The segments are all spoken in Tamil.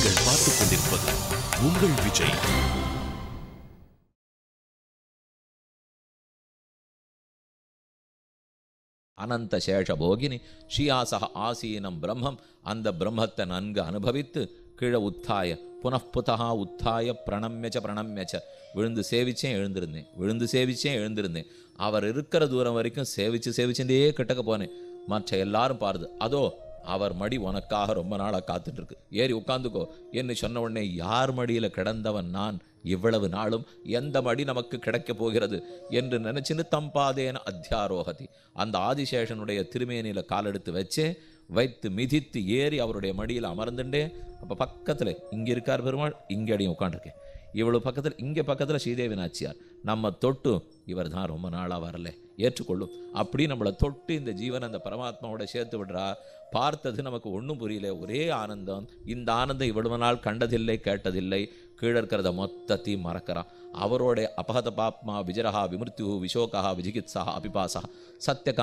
நீங்கள் பார்த்துக் கொண்டிருப்பது உங்கள் விஜய் அனந்த சேஷ போகினி ஷியாசக ஆசீனம் பிரம்மம் அந்த பிரம்மத்தை நன்கு அனுபவித்து கீழே உத்தாய புனப்புதகா உத்தாய பிரணம்யச்ச பிரணம்யச்ச விழுந்து சேவிச்சேன் எழுந்திருந்தேன் விழுந்து சேவிச்சேன் எழுந்திருந்தேன் அவர் இருக்கிற தூரம் வரைக்கும் சேவிச்சு சேவிச்சுட்டே கிட்டக்க போனேன் மற்ற எல்லாரும் பாருது அதோ அவர் மடி உனக்காக ரொம்ப நாளாக காத்துட்ருக்கு ஏறி உட்காந்துக்கோ என்று சொன்ன உடனே யார் மடியில் கிடந்தவன் நான் இவ்வளவு நாளும் எந்த மடி நமக்கு கிடைக்கப் போகிறது என்று நினச்சின்னு தம்பாதேன அத்தியாரோகதி அந்த ஆதிசேஷனுடைய திருமேனியில் காலெடுத்து வச்சு வைத்து மிதித்து ஏறி அவருடைய மடியில் அமர்ந்துட்டே அப்போ பக்கத்தில் இங்கே இருக்கார் பெருமாள் இங்கே அடியும் உட்காண்டிருக்கேன் இவ்வளவு பக்கத்தில் இங்கே பக்கத்தில் ஸ்ரீதேவி நாச்சியார் நம்ம தொட்டும் இவர் தான் ரொம்ப நாளாக வரல ஏற்றுக்கொள்ளும் அப்படி நம்மளை தொட்டு இந்த ஜீவன் அந்த பரமாத்மாவோட சேர்த்து விடுறா பார்த்தது நமக்கு ஒன்றும் புரியல ஒரே ஆனந்தம் இந்த ஆனந்தம் இவ்வளவு நாள் கண்டதில்லை கேட்டதில்லை கீழே இருக்கிறத மொத்தத்தையும் மறக்கிறான் அவரோட அபகத பாப்மா விஜரஹா விமிருத்யு விசோகா விஜிகித்ஸா அபிபாசா சத்திய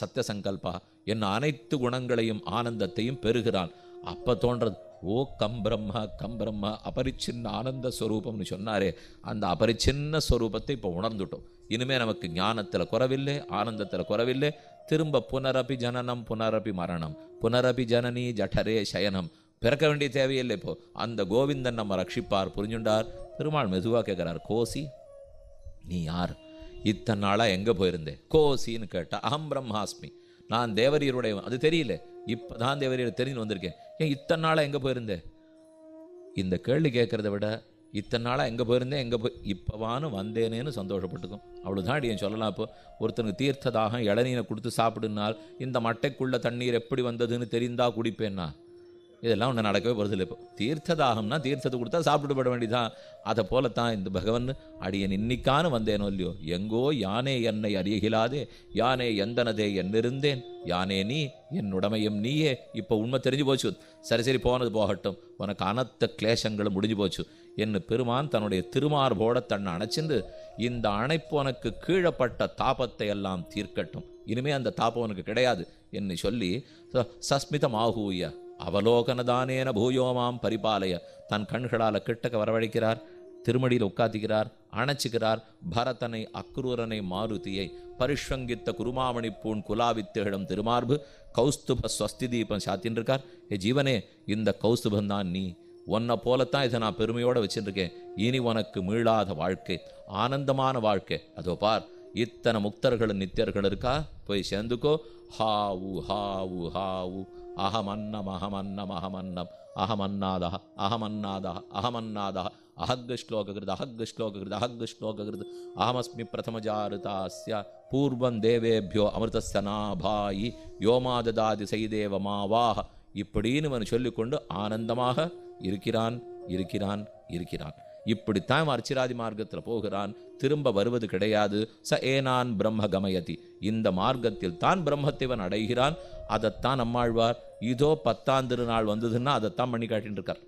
சத்தியசங்கல்பா என்ன அனைத்து குணங்களையும் ஆனந்தத்தையும் பெறுகிறான் அப்போ தோன்றது ஓ கம் பிரம்ம கம் பிரம்ம அபரிச்சின்ன ஆனந்த ஸ்வரூபம்னு சொன்னாரே அந்த அபரிச்சின்ன ஸ்வரூபத்தை இப்போ உணர்ந்துட்டோம் இனிமேல் நமக்கு ஞானத்தில் குறவில்லை ஆனந்தத்தில் குறவில்லை திரும்ப புனரபி ஜனனம் புனரபி மரணம் புனரபி ஜனனி ஜட்டரே சயனம் பிறக்க வேண்டிய தேவையில்லை இப்போ அந்த கோவிந்தன் நம்ம ரட்சிப்பார் புரிஞ்சுண்டார் பெருமாள் மெதுவாக கேட்குறார் கோசி நீ யார் இத்தனை நாளாக எங்கே போயிருந்தேன் கோசின்னு கேட்டால் அகம் பிரம்மாஸ்மி நான் தேவரியருடைய அது தெரியல இப்போ தான் தேவரியர் தெரிஞ்சு வந்திருக்கேன் ஏன் இத்தனை நாளாக எங்கே போயிருந்தேன் இந்த கேள்வி கேட்குறத விட இத்தனை நாளாக எங்கே போயிருந்தேன் எங்கே போய் இப்போவான்னு வந்தேனேன்னு சந்தோஷப்பட்டுக்கும் அவ்வளோதான் அடி சொல்லலாம் இப்போ ஒருத்தனுக்கு தீர்த்ததாக இளநீரை கொடுத்து சாப்பிடுனால் இந்த மட்டைக்குள்ளே தண்ணீர் எப்படி வந்ததுன்னு தெரிந்தால் குடிப்பேன்னா இதெல்லாம் ஒன்று நடக்கவே போகிறதில்ல இப்போ தீர்த்ததாகம்னா தீர்த்தத்தை கொடுத்தா சாப்பிட்டு போட வேண்டியதான் அதை போலத்தான் இந்த பகவன் அடியன் இன்னிக்கானு வந்தேனோ இல்லையோ எங்கோ யானே என்னை அறியகிலாதே யானே எந்தனதே என்னிருந்தேன் யானே நீ என் உடமையும் நீயே இப்போ உண்மை தெரிஞ்சு போச்சு சரி சரி போனது போகட்டும் உனக்கு அனத்த கிளேசங்களும் முடிஞ்சு போச்சு என்று பெருமான் தன்னுடைய திருமார்போட தன்னை அணைச்சிந்து இந்த அணைப்பு உனக்கு கீழப்பட்ட தாபத்தை எல்லாம் தீர்க்கட்டும் இனிமே அந்த தாபம் உனக்கு கிடையாது என்று சொல்லி சஸ்மிதம் ஆகூய அவலோகனதானேன பூயோமாம் பரிபாலய தன் கண்களால் கிட்டக்க வரவழைக்கிறார் திருமடியில் உட்காத்துகிறார் அணைச்சுகிறார் பரதனை அக்ரூரனை மாருதியை பரிஷ்வங்கித்த குருமாமணி பூன் குலாவி திருமார்பு கௌஸ்துப ஸ்வஸ்தி தீபம் இருக்கார் ஏ ஜீவனே இந்த கௌஸ்துபந்தான் நீ உன்னை போலத்தான் இதை நான் பெருமையோடு வச்சுருக்கேன் இனி உனக்கு மீளாத வாழ்க்கை ஆனந்தமான வாழ்க்கை அதோ பார் இத்தனை முக்தர்கள் நித்தியர்கள் இருக்கா போய் சேர்ந்துக்கோ ஹாவு ஹாவு ஹாவு அகம் அன்னம் அகம் அன்னம் அகம் அன்னம் அகம் அஹக் ஸ்லோககிருத் அஹக் ஸ்லோககிருத் அஹக் ஸ்லோககிருத் அகமஸ்மி பிரதமஜாருதாஸ்ய பூர்வம் தேவேபியோ அமிர்தஸ்தனாபாயி யோமாததாதி சைதேவமாவாக இப்படின்னு இவன் சொல்லிக்கொண்டு ஆனந்தமாக இருக்கிறான் இருக்கிறான் இருக்கிறான் இப்படித்தான் அர்ச்சிராதி மார்க்கத்தில் போகிறான் திரும்ப வருவது கிடையாது ச ஏனான் பிரம்ம கமயதி இந்த மார்க்கத்தில் தான் பிரம்மத்தேவன் அடைகிறான் அதைத்தான் நம்மாழ்வார் இதோ பத்தாம் திருநாள் வந்ததுன்னா அதைத்தான் பண்ணி காட்டின்னு இருக்கார்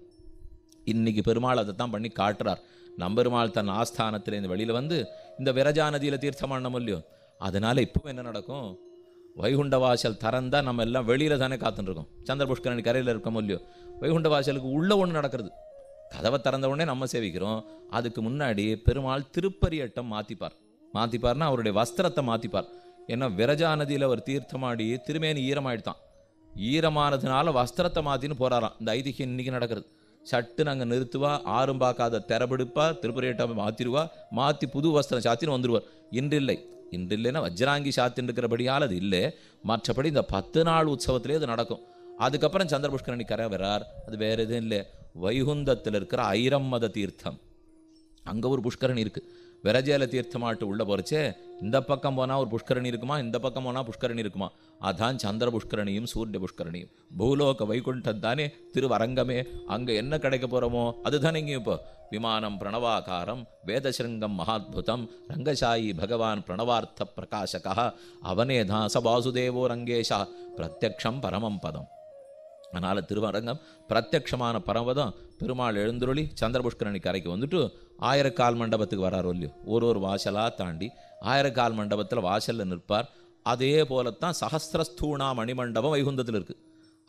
இன்னைக்கு பெருமாள் அதைத்தான் பண்ணி காட்டுறார் நம்பெருமாள் தன் ஆஸ்தானத்திலேருந்து வெளியில் வந்து இந்த விரஜா நதியில் தீர்த்தமான இல்லையோ அதனால் இப்போ என்ன நடக்கும் வைகுண்ட வாசல் திறந்தால் நம்ம எல்லாம் வெளியில் தானே காத்துருக்கோம் சந்திர புஷ்கரணி கரையில் இருக்கோம் இல்லையோ வைகுண்ட வாசலுக்கு உள்ளே ஒன்று நடக்கிறது கதவை திறந்த உடனே நம்ம சேவிக்கிறோம் அதுக்கு முன்னாடி பெருமாள் திருப்பரியட்டம் மாற்றிப்பார் மாற்றிப்பார்னா அவருடைய வஸ்திரத்தை மாற்றிப்பார் ஏன்னா விரஜா நதியில் ஒரு தீர்த்தமாடி திருமேனி ஈரமாயிடுதான் ஈரமானதுனால வஸ்திரத்தை மாற்றின்னு போகிறாராம் இந்த ஐதிகம் இன்றைக்கி நடக்கிறது சட்டு நாங்கள் நிறுத்துவா ஆறும் பார்க்காத திறபெடுப்பா திருப்பரியட்டம் மாற்றிடுவா மாற்றி புது வஸ்திரம் சாத்தின்னு வந்துடுவார் இன்றில்லை இன்று இல்லைன்னா வஜ்ராங்கி சாத்தின்னுக்கிறபடியால் அது இல்லை மற்றபடி இந்த பத்து நாள் உற்சவத்திலே அது நடக்கும் அதுக்கப்புறம் சந்திரபுஷ்கரணி கரை வரார் அது வேறு எதுவும் இல்லை வைகுந்தத்தில் இருக்கிற ஐரம்மத தீர்த்தம் அங்கே ஒரு புஷ்கரணி இருக்குது விரஜேல தீர்த்தமாட்டு உள்ள போகிறச்சு இந்த பக்கம் போனால் ஒரு புஷ்கரணி இருக்குமா இந்த பக்கம் போனால் புஷ்கரணி இருக்குமா அதான் சந்திர புஷ்கரணியும் சூரிய புஷ்கரணியும் பூலோக வைகுண்டம் தானே திருவரங்கமே அங்கே என்ன கிடைக்க போகிறோமோ அதுதானே இங்கே இப்போ விமானம் பிரணவாகாரம் வேதசிருங்கம் மகாத்புதம் ரங்கசாயி பகவான் பிரணவார்த்த பிரகாசகா அவனே தான் சபாசுதேவோ வாசுதேவோ ரங்கேஷா பிரத்யக்ஷம் பரமம் பதம் அதனால் திருவரங்கம் பிரத்யக்ஷமான பரவதம் பெருமாள் எழுந்துருளி சந்திரபுஷ்கரணி கரைக்கு வந்துட்டு ஆயிரக்கால் மண்டபத்துக்கு வரார் இல்லையோ ஒரு ஒரு வாசலாக தாண்டி ஆயிரக்கால் மண்டபத்தில் வாசலில் நிற்பார் அதே போலத்தான் சஹசிரஸ்தூணா மணிமண்டபம் வைகுந்தத்தில் இருக்குது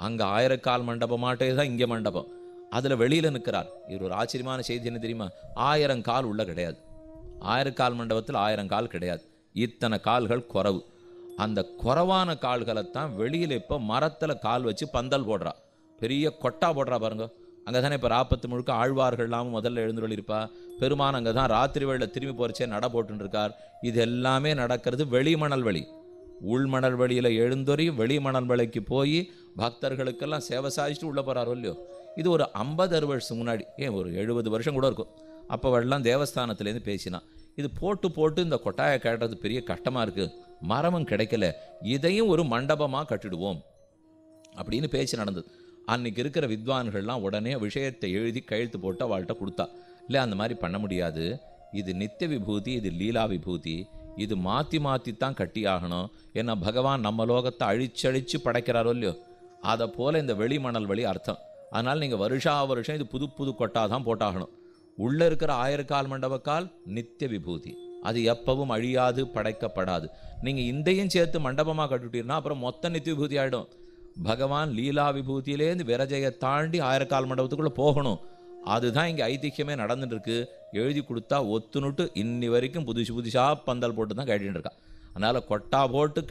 அங்கே ஆயிரக்கால் மண்டபமாட்டே தான் இங்கே மண்டபம் அதில் வெளியில் நிற்கிறார் இவர் ஒரு ஆச்சரியமான செய்தி என்ன தெரியுமா ஆயிரம் கால் உள்ளே கிடையாது ஆயிரக்கால் மண்டபத்தில் ஆயிரம் கால் கிடையாது இத்தனை கால்கள் குறவு அந்த குறவான தான் வெளியில் இப்போ மரத்தில் கால் வச்சு பந்தல் போடுறா பெரிய கொட்டா போடுறா பாருங்க அங்கே தானே இப்போ ராப்பத்து முழுக்க ஆழ்வார்கள்லாம் முதல்ல எழுந்துள்ளிருப்பா பெருமான் அங்கே தான் ராத்திரி வழியில் திரும்பி போகிறச்சே நட போட்டுருக்கார் இது எல்லாமே நடக்கிறது வெளிமணல் வழி உள்மணல் வழியில் எழுந்தொறி வெளிமணல் வழிக்கு போய் பக்தர்களுக்கெல்லாம் சேவை சாதிச்சுட்டு உள்ளே போகிறாரோ இல்லையோ இது ஒரு ஐம்பது அறுபது வருஷம் முன்னாடி ஏன் ஒரு எழுபது வருஷம் கூட இருக்கும் அப்போ வரலாம் தேவஸ்தானத்துலேருந்து பேசினான் இது போட்டு போட்டு இந்த கொட்டாயை கேட்டுறது பெரிய கஷ்டமாக இருக்குது மரமும் கிடைக்கல இதையும் ஒரு மண்டபமாக கட்டிடுவோம் அப்படின்னு பேச்சு நடந்தது அன்னைக்கு இருக்கிற வித்வான்கள்லாம் உடனே விஷயத்தை எழுதி கையெழுத்து போட்டு அவள்கிட்ட கொடுத்தா இல்லை அந்த மாதிரி பண்ண முடியாது இது நித்திய விபூதி இது லீலா விபூதி இது மாற்றி மாற்றி தான் கட்டி ஆகணும் ஏன்னா பகவான் நம்ம லோகத்தை அழிச்சழிச்சு படைக்கிறாரோ இல்லையோ அதை போல் இந்த வெளிமணல் வழி அர்த்தம் அதனால் நீங்கள் வருஷா வருஷம் இது புது புது கொட்டா தான் போட்டாகணும் உள்ளே இருக்கிற ஆயிரக்கால் மண்டபக்கால் நித்திய விபூதி அது எப்பவும் அழியாது படைக்கப்படாது நீங்கள் இந்தையும் சேர்த்து மண்டபமாக கட்டுட்டீங்கன்னா அப்புறம் மொத்த நித்தி விபூதி ஆகிடும் பகவான் லீலா விபூதியிலேருந்து விரஜையை தாண்டி ஆயிரக்கால் மண்டபத்துக்குள்ளே போகணும் அதுதான் இங்கே நடந்துட்டு நடந்துட்டுருக்கு எழுதி கொடுத்தா ஒத்துனுட்டு இன்னி வரைக்கும் புதுசு புதுசாக பந்தல் போட்டு தான் கேட்டுட்டு அதனால் கொட்டா போட்டு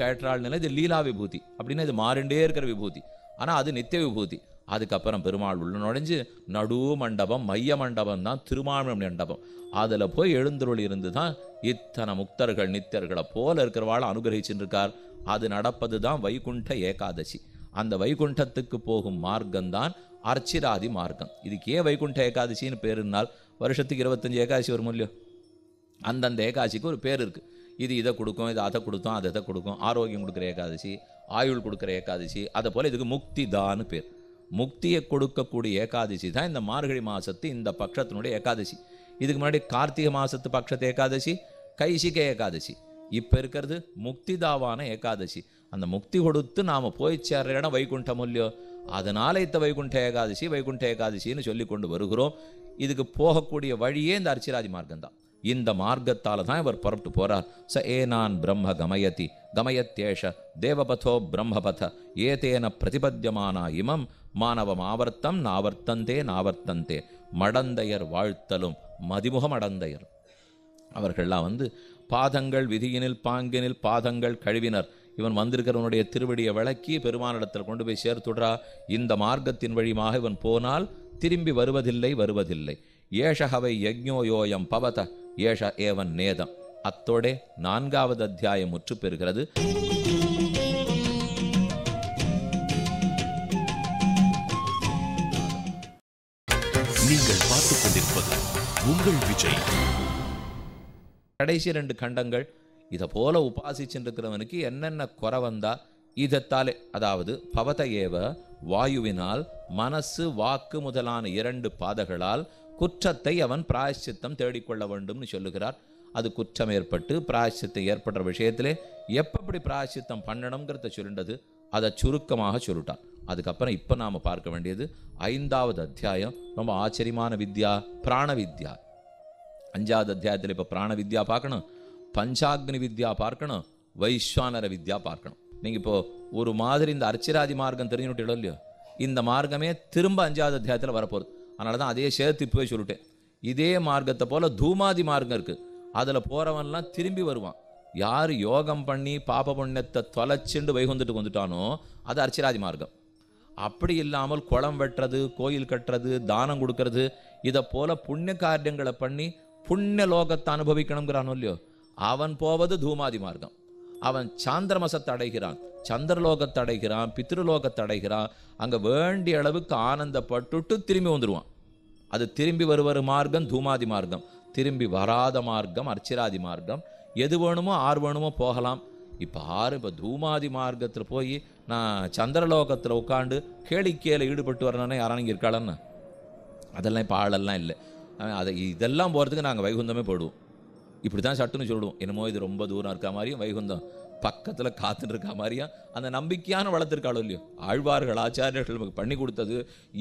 நிலை இது லீலா விபூதி அப்படின்னா இது மாறிண்டே இருக்கிற விபூதி ஆனால் அது நித்திய விபூதி அதுக்கப்புறம் பெருமாள் உள்ள நுழைஞ்சு நடு மண்டபம் மைய மண்டபம் தான் திருமாவளி மண்டபம் அதில் போய் எழுந்தருள் இருந்து தான் இத்தனை முக்தர்கள் நித்தியர்களை போல இருக்கிறவாள் அனுகிரகிச்சுருக்கார் அது நடப்பது தான் வைகுண்ட ஏகாதசி அந்த வைகுண்டத்துக்கு போகும் மார்க்கம்தான் அர்ச்சிராதி மார்க்கம் இதுக்கு ஏன் வைகுண்ட ஏகாதசின்னு இருந்தால் வருஷத்துக்கு இருபத்தஞ்சி ஏகாதசி வரும் இல்லையோ அந்தந்த ஏகாதசிக்கு ஒரு பேர் இருக்குது இது இதை கொடுக்கும் இது அதை கொடுத்தோம் அதை இதை கொடுக்கும் ஆரோக்கியம் கொடுக்குற ஏகாதசி ஆயுள் கொடுக்குற ஏகாதசி அதை போல் இதுக்கு முக்தி தான்னு பேர் முக்தியை கொடுக்கக்கூடிய ஏகாதசி தான் இந்த மார்கழி மாதத்து இந்த பக்ஷத்தினுடைய ஏகாதசி இதுக்கு முன்னாடி கார்த்திகை மாதத்து பக்ஷத்து ஏகாதசி கைசிக ஏகாதசி இப்போ இருக்கிறது முக்திதாவான ஏகாதசி அந்த முக்தி கொடுத்து நாம் போய் சேர்ற இடம் வைகுண்டம் இல்லையோ அதனால் இத்த வைகுண்ட ஏகாதசி வைகுண்ட ஏகாதசின்னு சொல்லி கொண்டு வருகிறோம் இதுக்கு போகக்கூடிய வழியே இந்த அர்ச்சிராஜ் மார்க்கம் தான் இந்த மார்க்கத்தால் தான் இவர் புறப்பட்டு போகிறார் ச ஏனான் பிரம்ம கமயதி கமயத்தேஷ தேவபதோ பிரம்மபத ஏதேன பிரதிபத்தியமான இமம் மாணவம் ஆவர்த்தம் நாவர்த்தந்தே நாவர்த்தந்தே மடந்தையர் வாழ்த்தலும் மதிமுகம் மடந்தையர் அவர்கள்லாம் வந்து பாதங்கள் விதியினில் பாங்கினில் பாதங்கள் கழுவினர் இவன் வந்திருக்கிறவனுடைய திருவடியை விளக்கி பெருமானிடத்தில் கொண்டு போய் சேர்த்துடுறா இந்த மார்க்கத்தின் வழிமாக இவன் போனால் திரும்பி வருவதில்லை வருவதில்லை ஏஷகவை யஜ்ஞோயோயம் பவத ஏஷ ஏவன் நேதம் அத்தோடே நான்காவது அத்தியாயம் முற்று பெறுகிறது நீங்கள் பார்த்துக் கொண்டிருப்பது உங்கள் விஜய் கடைசி ரெண்டு கண்டங்கள் இதை போல உபாசிச்சுருக்கிறவனுக்கு என்னென்ன குறை வந்தா இதத்தாலே அதாவது பவத ஏவ வாயுவினால் மனசு வாக்கு முதலான இரண்டு பாதகளால் குற்றத்தை அவன் பிராயசித்தம் தேடிக்கொள்ள வேண்டும்னு சொல்லுகிறார் அது குற்றம் ஏற்பட்டு பிராயசித்தம் ஏற்படுற விஷயத்திலே எப்படி பிராயசித்தம் பண்ணணுங்கிறத சொல்லின்றது அதை சுருக்கமாக சொல்லிட்டான் அதுக்கப்புறம் இப்போ நாம் பார்க்க வேண்டியது ஐந்தாவது அத்தியாயம் ரொம்ப ஆச்சரியமான வித்யா பிராண வித்யா அஞ்சாவது அத்தியாயத்தில் இப்போ பிராண வித்யா பார்க்கணும் பஞ்சாக்னி வித்யா பார்க்கணும் வைஸ்வானர வித்யா பார்க்கணும் நீங்கள் இப்போது ஒரு மாதிரி இந்த அர்ச்சிராதி மார்க்கம் தெரிஞ்சுட்டு இல்லையோ இந்த மார்க்கமே திரும்ப அஞ்சாவது அத்தியாயத்தில் வரப்போகுது அதனால தான் அதே சேர்த்து இப்போவே சொல்லிட்டேன் இதே மார்க்கத்தை போல் தூமாதி மார்க்கம் இருக்குது அதில் போகிறவன்லாம் திரும்பி வருவான் யார் யோகம் பண்ணி பாப புண்ணியத்தை தொலைச்சுண்டு வைகுந்துட்டு வந்துட்டானோ அது அர்ச்சராதி மார்க்கம் அப்படி இல்லாமல் குளம் வெட்டுறது கோயில் கட்டுறது தானம் கொடுக்கறது இதை போல் புண்ணிய காரியங்களை பண்ணி புண்ணிய லோகத்தை அனுபவிக்கணுங்கிறானோ இல்லையோ அவன் போவது தூமாதி மார்க்கம் அவன் சாந்திரமசத்தை அடைகிறான் சந்திரலோகத்தை அடைகிறான் பித்ருலோகத்தை அடைகிறான் அங்கே வேண்டிய அளவுக்கு ஆனந்தப்பட்டுட்டு திரும்பி வந்துடுவான் அது திரும்பி வருவர மார்க்கம் தூமாதி மார்க்கம் திரும்பி வராத மார்க்கம் அர்ச்சிராதி மார்க்கம் எது வேணுமோ ஆறு வேணுமோ போகலாம் இப்போ ஆறு இப்போ தூமாதி மார்க்கத்தில் போய் நான் சந்திரலோகத்தில் உட்காந்து கேளிக்கையில் ஈடுபட்டு வரணும்னா யாரானங்க இருக்காளன்னு அதெல்லாம் இப்போ ஆளெல்லாம் இல்லை அதை இதெல்லாம் போகிறதுக்கு நாங்கள் வைகுந்தமே போடுவோம் இப்படி தான் சட்டுன்னு சொல்லுவோம் என்னமோ இது ரொம்ப தூரம் இருக்க மாதிரியும் வைகுந்தம் பக்கத்தில் காத்துட்டு இருக்கா மாதிரியா அந்த நம்பிக்கையான வளர்த்துருக்காளோ இல்லையோ ஆழ்வார்கள் ஆச்சாரியர்கள் நமக்கு பண்ணி கொடுத்தது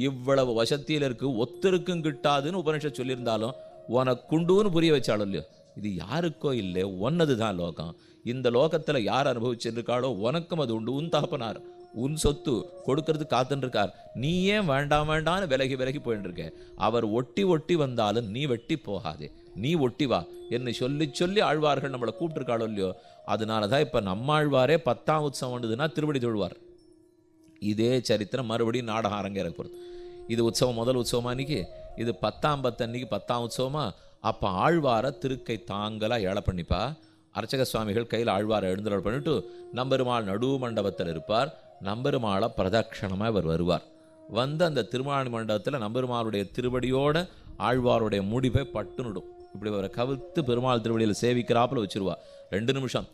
இவ்வளவு வசத்தியில் இருக்கு ஒத்தருக்கும் கிட்டாதுன்னு உபனிஷம் சொல்லியிருந்தாலும் உனக்குண்டுன்னு புரிய வச்சாலும் இல்லையோ இது யாருக்கோ இல்லை ஒன்னது தான் லோகம் இந்த லோகத்தில் யார் அனுபவிச்சிருக்காளோ உனக்கும் அது உண்டு உன் தகப்பனார் உன் சொத்து கொடுக்கறது காத்துருக்கார் நீ ஏன் வேண்டாம் வேண்டான்னு விலகி விலகி போயிட்டு இருக்க அவர் ஒட்டி ஒட்டி வந்தாலும் நீ வெட்டி போகாதே நீ ஒட்டி வா என்னை சொல்லி சொல்லி ஆழ்வார்கள் நம்மளை கூப்பிட்டுருக்காளோ இல்லையோ அதனால தான் இப்போ நம்மாழ்வாரே பத்தாம் உற்சவம் வந்ததுன்னா திருவடி தொழுவார் இதே சரித்திரம் மறுபடியும் நாடகம் அரங்கேற போகிறது இது உற்சவம் முதல் உற்சவமா அன்னைக்கு இது பத்தாம் பத்தன்னைக்கு பத்தாம் உற்சவமா அப்போ ஆழ்வார திருக்கை தாங்கலா ஏழை பண்ணிப்பா அர்ச்சக சுவாமிகள் கையில் ஆழ்வாரை எழுந்தருள் பண்ணிட்டு நம்பெருமாள் நடு மண்டபத்தில் இருப்பார் நம்பெருமாளை பிரதட்சணமாக இவர் வருவார் வந்து அந்த திருமாவளி மண்டபத்தில் நம்பெருமாளுடைய திருவடியோட ஆழ்வாருடைய முடிவை பட்டுனுடும் இப்படி அவரை கவிழ்த்து பெருமாள் திருவடியில் சேவிக்கிறாப்பில் வச்சுருவா ரெண்டு நிமிஷம்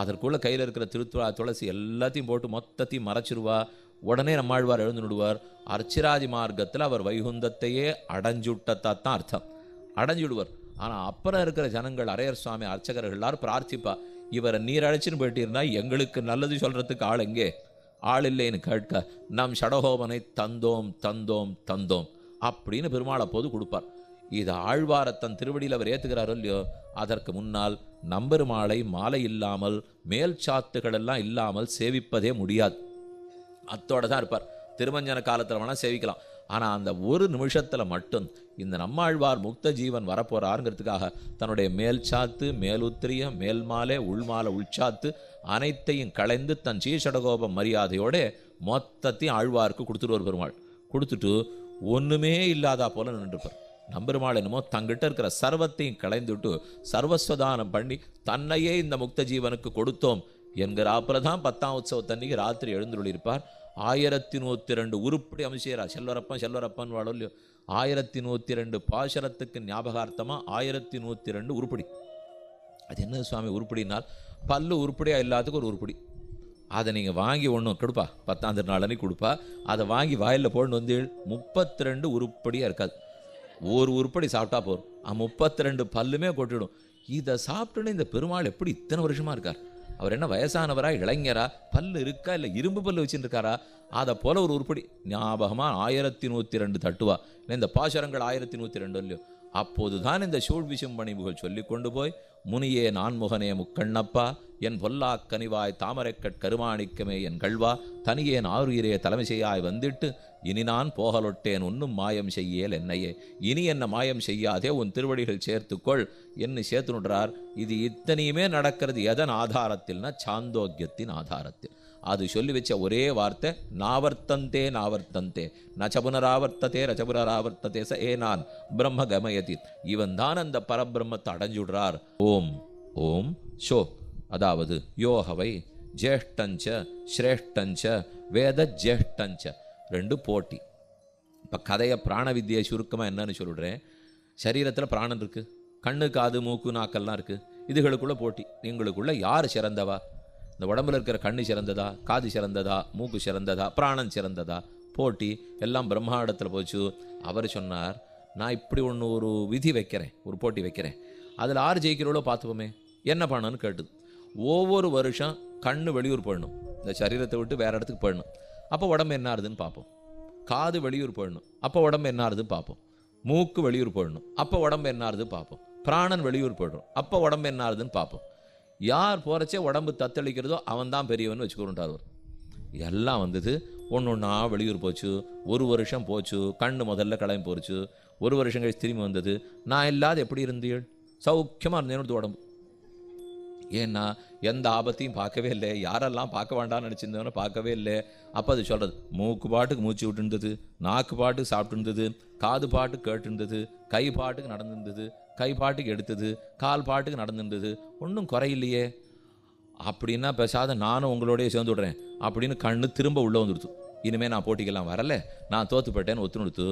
அதற்குள்ளே கையில் இருக்கிற திருத்துழா துளசி எல்லாத்தையும் போட்டு மொத்தத்தையும் மறைச்சிருவா உடனே நம்மாழ்வார் நிடுவார் அர்ச்சிராஜி மார்க்கத்தில் அவர் வைகுந்தத்தையே அடைஞ்சுட்டத்தா தான் அர்த்தம் விடுவார் ஆனால் அப்புறம் இருக்கிற ஜனங்கள் அரையர் சுவாமி அர்ச்சகர்கள் எல்லாரும் பிரார்த்திப்பா இவரை நீர் அழைச்சின்னு போயிட்டீர்னா எங்களுக்கு நல்லது சொல்கிறதுக்கு ஆள் எங்கே ஆள் இல்லைன்னு கேட்க நம் சடகோபனை தந்தோம் தந்தோம் தந்தோம் அப்படின்னு பெருமாள் அப்போது கொடுப்பார் இது ஆழ்வார தன் திருவடியில் அவர் ஏற்றுகிறாரோ இல்லையோ அதற்கு முன்னால் நம்பெருமாளை மாலை இல்லாமல் மேல் சாத்துகளெல்லாம் இல்லாமல் சேவிப்பதே முடியாது அத்தோடு தான் இருப்பார் திருமஞ்சன காலத்தில் வேணால் சேவிக்கலாம் ஆனால் அந்த ஒரு நிமிஷத்தில் மட்டும் இந்த நம்மாழ்வார் முக்த ஜீவன் வரப்போகிறாருங்கிறதுக்காக தன்னுடைய மேல் சாத்து மேலுத்திரிய மேல்மாலே உள்மாலை உள்சாத்து அனைத்தையும் களைந்து தன் சீஷடகோப மரியாதையோட மொத்தத்தையும் ஆழ்வாருக்கு ஒரு பெருமாள் கொடுத்துட்டு ஒன்றுமே இல்லாதா போல நின்றுப்பார் நம்பெருமாள் என்னமோ தங்கிட்ட இருக்கிற சர்வத்தையும் களைந்துட்டு சர்வஸ்வதானம் பண்ணி தன்னையே இந்த முக்த ஜீவனுக்கு கொடுத்தோம் என்கிற அப்புறம் தான் பத்தாம் உற்சவத்தன்னைக்கு ராத்திரி எழுந்துள்ளியிருப்பார் ஆயிரத்தி நூற்றி ரெண்டு உருப்படி அமைச்சரா செல்வரப்பன் செல்வரப்பன் வாழோ ஆயிரத்தி நூற்றி ரெண்டு பாசரத்துக்கு ஞாபகார்த்தமாக ஆயிரத்தி நூற்றி ரெண்டு உருப்படி அது என்ன சுவாமி உருப்படினால் பல்லு உருப்படியாக இல்லாததுக்கு ஒரு உருப்படி அதை நீங்கள் வாங்கி ஒன்றும் கொடுப்பா பத்தாம் திருநாளனி கொடுப்பா அதை வாங்கி வாயில் போட்டு வந்து முப்பத்தி ரெண்டு உருப்படியாக இருக்காது ஒரு உருப்படி சாப்பிட்டா போகிறோம் முப்பத்தி ரெண்டு பல்லுமே கொட்டிடும் இதை சாப்பிட்டுன்னு இந்த பெருமாள் எப்படி இத்தனை வருஷமாக இருக்கார் அவர் என்ன வயசானவரா இளைஞரா பல்லு இருக்கா இல்லை இரும்பு பல்லு வச்சுருக்காரா அதை போல ஒரு உருப்படி ஞாபகமாக ஆயிரத்தி நூற்றி ரெண்டு தட்டுவா இல்லை இந்த பாசரங்கள் ஆயிரத்தி நூற்றி ரெண்டு இல்லையோ அப்போது தான் இந்த சூழ்விஷம் பணிபுகள் சொல்லி கொண்டு போய் முனியே நான்முகனே முக்கண்ணப்பா என் பொல்லா கனிவாய் தாமரைக்கட் கருமாணிக்கமே என் கல்வா தனியே நாருயிரே தலைமை செய்யாய் வந்துட்டு இனி நான் போகலொட்டேன் ஒன்றும் மாயம் செய்யல் என்னையே இனி என்ன மாயம் செய்யாதே உன் திருவடிகள் சேர்த்துக்கொள் என்று சேர்த்துனுடுறார் இது இத்தனையுமே நடக்கிறது எதன் ஆதாரத்தில்னா சாந்தோக்கியத்தின் ஆதாரத்தில் அது சொல்லி வச்ச ஒரே வார்த்தை நாவர்த்தந்தே நாவர்த்தந்தே நச்சபுனராவர்த்ததே ரச்சபுனராவர்த்ததே ச ஏ நான் பிரம்ம கமயதி இவன் தான் அந்த பரபிரம்மத்தை அடைஞ்சுடுறார் ஓம் ஓம் ஷோ அதாவது யோகவை ஜேஷ்டஞ்ச ஸ்ரேஷ்டஞ்ச வேத ஜேஷ்டஞ்ச ரெண்டு போட்டி இப்போ கதையை பிராண வித்தியை சுருக்கமாக என்னன்னு சொல்லிடுறேன் சரீரத்தில் பிராணன் இருக்குது கண்ணு காது மூக்கு நாக்கெல்லாம் இருக்குது இதுகளுக்குள்ளே போட்டி எங்களுக்குள்ளே யார் சிறந்தவா இந்த உடம்புல இருக்கிற கண்ணு சிறந்ததா காது சிறந்ததா மூக்கு சிறந்ததா பிராணன் சிறந்ததா போட்டி எல்லாம் பிரம்மாண்டத்தில் போச்சு அவர் சொன்னார் நான் இப்படி ஒன்று ஒரு விதி வைக்கிறேன் ஒரு போட்டி வைக்கிறேன் அதில் ஆறு ஜெயிக்கிறவளோ பார்த்துப்போமே என்ன பண்ணணும்னு கேட்டுது ஒவ்வொரு வருஷம் கண்ணு வெளியூர் போயிடணும் இந்த சரீரத்தை விட்டு வேறு இடத்துக்கு போயிடணும் அப்போ உடம்பு என்ன ஆகுதுன்னு பார்ப்போம் காது வெளியூர் போயிடணும் அப்போ உடம்பு என்ன ஆறுதுன்னு பார்ப்போம் மூக்கு வெளியூர் போயிடணும் அப்போ உடம்பு என்ன ஆறுதுன்னு பார்ப்போம் பிராணன் வெளியூர் போயிடும் அப்போ உடம்பு என்ன ஆகுதுன்னு பார்ப்போம் யார் போகிறச்சே உடம்பு தத்தளிக்கிறதோ அவன் தான் பெரியவன் வச்சுக்கிறோன்றார் எல்லாம் வந்தது ஒன்று ஒன்றா வெளியூர் போச்சு ஒரு வருஷம் போச்சு கண்ணு முதல்ல கிளம்பி போச்சு ஒரு வருஷம் கழிச்சு திரும்பி வந்தது நான் இல்லாத எப்படி இருந்தீள் சௌக்கியமாக இருந்தேன் உடம்பு ஏன்னா எந்த ஆபத்தையும் பார்க்கவே இல்லை யாரெல்லாம் பார்க்க வேண்டாம்னு நினச்சிருந்தோன்னு பார்க்கவே இல்லை அப்போ அது சொல்கிறது மூக்கு பாட்டுக்கு மூச்சு விட்டுருந்தது நாக்கு பாட்டுக்கு சாப்பிட்டுருந்தது காது பாட்டுக்கு கேட்டுருந்தது கை பாட்டுக்கு நடந்திருந்தது கை பாட்டுக்கு எடுத்தது கால் பாட்டுக்கு நடந்திருந்தது ஒன்றும் குறையில்லையே அப்படின்னா பேசாத நானும் உங்களோடய சேர்ந்து விடுறேன் அப்படின்னு கண்ணு திரும்ப உள்ளே வந்துடுத்து இனிமேல் நான் போட்டிக்கெல்லாம் வரல நான் தோற்று போயிட்டேன்னு ஒத்துணுடுத்து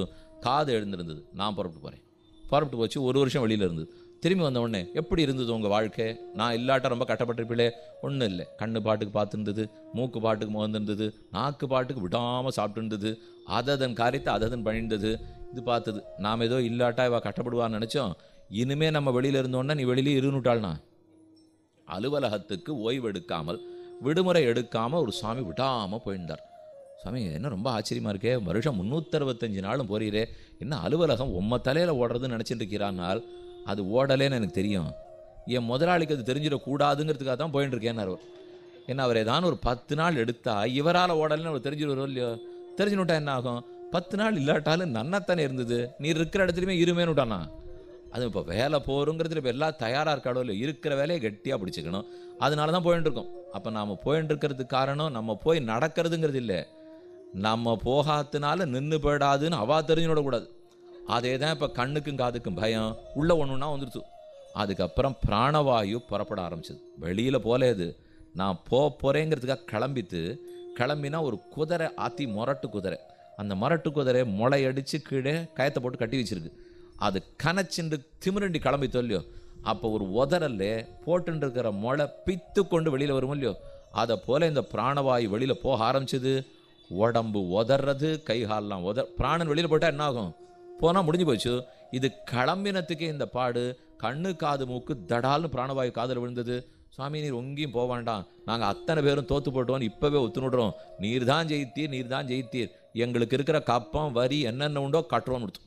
காது எழுந்திருந்தது நான் புறப்பட்டு போகிறேன் புறப்பட்டு போச்சு ஒரு வருஷம் வெளியில் இருந்தது திரும்பி வந்த உடனே எப்படி இருந்தது உங்கள் வாழ்க்கை நான் இல்லாட்ட ரொம்ப கட்டப்பட்டிருப்பீங்களே ஒன்றும் இல்லை கண்ணு பாட்டுக்கு பார்த்துருந்தது மூக்கு பாட்டுக்கு முகந்திருந்தது நாக்கு பாட்டுக்கு விடாமல் சாப்பிட்டுருந்தது அததன் காரியத்தை அததன் பண்ணியிருந்தது இது பார்த்தது நாம் ஏதோ இல்லாட்டா இவள் கட்டப்படுவான்னு நினச்சோம் இனிமே நம்ம வெளியில் இருந்தோன்னா நீ வெளியிலே இருநூட்டாள்னா அலுவலகத்துக்கு ஓய்வு எடுக்காமல் விடுமுறை எடுக்காமல் ஒரு சாமி விடாமல் போயிருந்தார் சாமி என்ன ரொம்ப ஆச்சரியமாக இருக்கே வருஷம் முந்நூற்றறுபத்தஞ்சு நாளும் போறீரே என்ன அலுவலகம் உம்ம தலையில் ஓடுறதுன்னு நினச்சிட்டு இருக்கிறான்னால் அது ஓடலேன்னு எனக்கு தெரியும் என் முதலாளிக்கு அது தெரிஞ்சிடக்கூடாதுங்கிறதுக்காக தான் போயிட்டு இருக்கேன்னு அவர் ஏன்னா அவர் ஏதாவது ஒரு பத்து நாள் எடுத்தா இவரால் ஓடலைன்னு அவர் தெரிஞ்சிடுவாரோ இல்லையோ தெரிஞ்சுனுட்டா என்ன ஆகும் பத்து நாள் இல்லாட்டாலும் நன்னத்தானே இருந்தது நீ இருக்கிற இடத்துலையுமே இருமேன்னு விட்டானா அது இப்போ வேலை போகிறோங்கிறதுல இப்போ எல்லாம் தயாராக இருக்காடோ இல்லை இருக்கிற வேலையை கட்டியாக பிடிச்சிக்கணும் அதனால தான் போயின்னு இருக்கோம் அப்போ நாம் போயின்னு இருக்கிறதுக்கு காரணம் நம்ம போய் நடக்கிறதுங்கிறது இல்லை நம்ம போகாதனால நின்று போயிடாதுன்னு அவா தெரிஞ்சு விடக்கூடாது அதே தான் இப்போ கண்ணுக்கும் காதுக்கும் பயம் உள்ளே ஒன்றுனா வந்துடுச்சு அதுக்கப்புறம் பிராணவாயு புறப்பட ஆரம்பிச்சது வெளியில் போலேது நான் போ போகிறேங்கிறதுக்காக கிளம்பித்து கிளம்பினா ஒரு குதிரை ஆத்தி மொரட்டு குதிரை அந்த மொரட்டு குதிரை அடித்து கீழே கயத்தை போட்டு கட்டி வச்சிருக்கு அது கனச்சிண்டு திமிரண்டி கிளம்பி தொல்லையோ அப்போ ஒரு உதறல்லே போட்டுருக்கிற முளை பித்து கொண்டு வெளியில் வரும் இல்லையோ அதை போல் இந்த பிராணவாயு வெளியில் போக ஆரம்பிச்சது உடம்பு உதறது கைகாலெலாம் உதர் பிராணன் வெளியில் போட்டால் என்ன ஆகும் போனால் முடிஞ்சு போச்சு இது கிளம்பினத்துக்கே இந்த பாடு கண்ணு காது மூக்கு தடால்னு பிராணவாயு காதில் விழுந்தது சுவாமி நீர் ஒங்கியும் வேண்டாம் நாங்கள் அத்தனை பேரும் தோத்து போட்டோம்னு இப்போவே ஒத்துணுடுறோம் நீர் தான் ஜெயித்தீர் நீர் தான் ஜெயித்தீர் எங்களுக்கு இருக்கிற கப்பம் வரி என்னென்ன உண்டோ கட்டுறோம்னு கொடுத்தோம்